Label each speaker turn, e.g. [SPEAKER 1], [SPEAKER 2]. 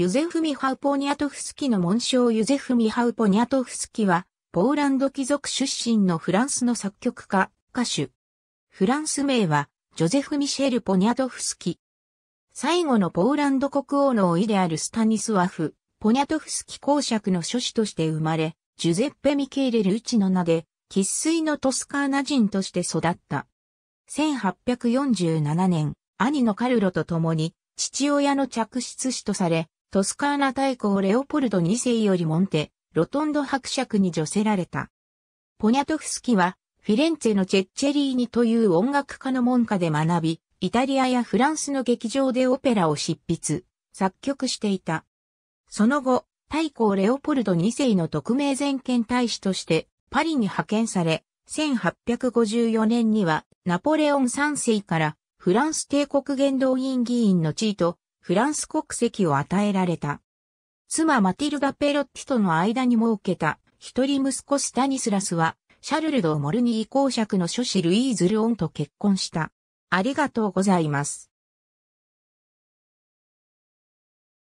[SPEAKER 1] ユゼフ・
[SPEAKER 2] ミハウポニャトフスキの紋章ユゼフ・ミハウポニャトフスキは、ポーランド貴族出身のフランスの作曲家、歌手。フランス名は、ジョゼフ・ミシェル・ポニャトフスキ。最後のポーランド国王の老いであるスタニスワフ、ポニャトフスキ公爵の諸子として生まれ、ジュゼッペ・ミケーレ・ルーチの名で、喫水のトスカーナ人として育った。1847年、兄のカルロと共に、父親の嫡出子とされ、トスカーナ大公レオポルド2世よりモンテ、ロトンド伯爵に助せられた。ポニャトフスキは、フィレンツェのチェッチェリーニという音楽家の門下で学び、イタリアやフランスの劇場でオペラを執筆、作曲していた。その後、大公レオポルド2世の特命全権大使としてパリに派遣され、1854年にはナポレオン3世からフランス帝国元老院議員の地位とフランス国籍を与えられた。妻マティルダ・ペロッティとの間に設けた一人息子スタニスラスは、シャルル・ド・モルニー公爵の諸子ルイーズ・ルオンと結婚した。ありが
[SPEAKER 1] とうございます。